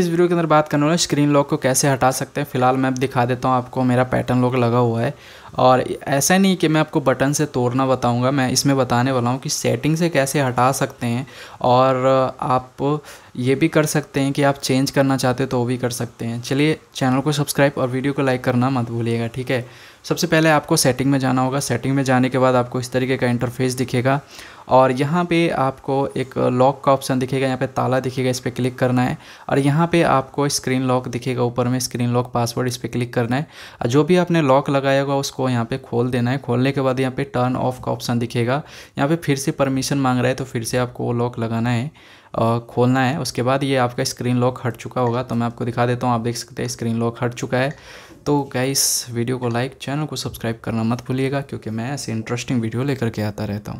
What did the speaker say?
इस वीडियो के अंदर बात करने वाले स्क्रीन लॉक को कैसे हटा सकते हैं फिलहाल मैं दिखा देता हूं आपको मेरा पैटर्न लॉक लगा हुआ है और ऐसा नहीं कि मैं आपको बटन से तोड़ना बताऊंगा मैं इसमें बताने वाला हूँ कि सेटिंग से कैसे हटा सकते हैं और आप ये भी कर सकते हैं कि आप चेंज करना चाहते हो तो वो भी कर सकते हैं चलिए चैनल को सब्सक्राइब और वीडियो को लाइक करना मत भूलिएगा ठीक है सबसे पहले आपको सेटिंग में जाना होगा सेटिंग में जाने के बाद आपको इस तरीके का इंटरफेस दिखेगा और यहाँ पे आपको एक लॉक का ऑप्शन दिखेगा यहाँ पे ताला दिखेगा इस पर क्लिक करना है और यहाँ पे आपको स्क्रीन लॉक दिखेगा ऊपर में स्क्रीन लॉक पासवर्ड इस पर क्लिक करना है जो भी आपने लॉक लगाया होगा उसको यहाँ पे खोल देना है खोलने के बाद यहाँ पे टर्न ऑफ का ऑप्शन दिखेगा यहाँ पे फिर से परमिशन मांग रहा है तो फिर से आपको वो लॉक लगाना है और खोलना है उसके बाद ये आपका स्क्रीन लॉक हट चुका होगा तो मैं आपको दिखा देता हूँ आप देख सकते हैं स्क्रीन लॉक हट चुका है तो गाइस वीडियो को लाइक चैनल को सब्सक्राइब करना मत भूलिएगा क्योंकि मैं ऐसे इंटरेस्टिंग वीडियो लेकर के आता रहता हूँ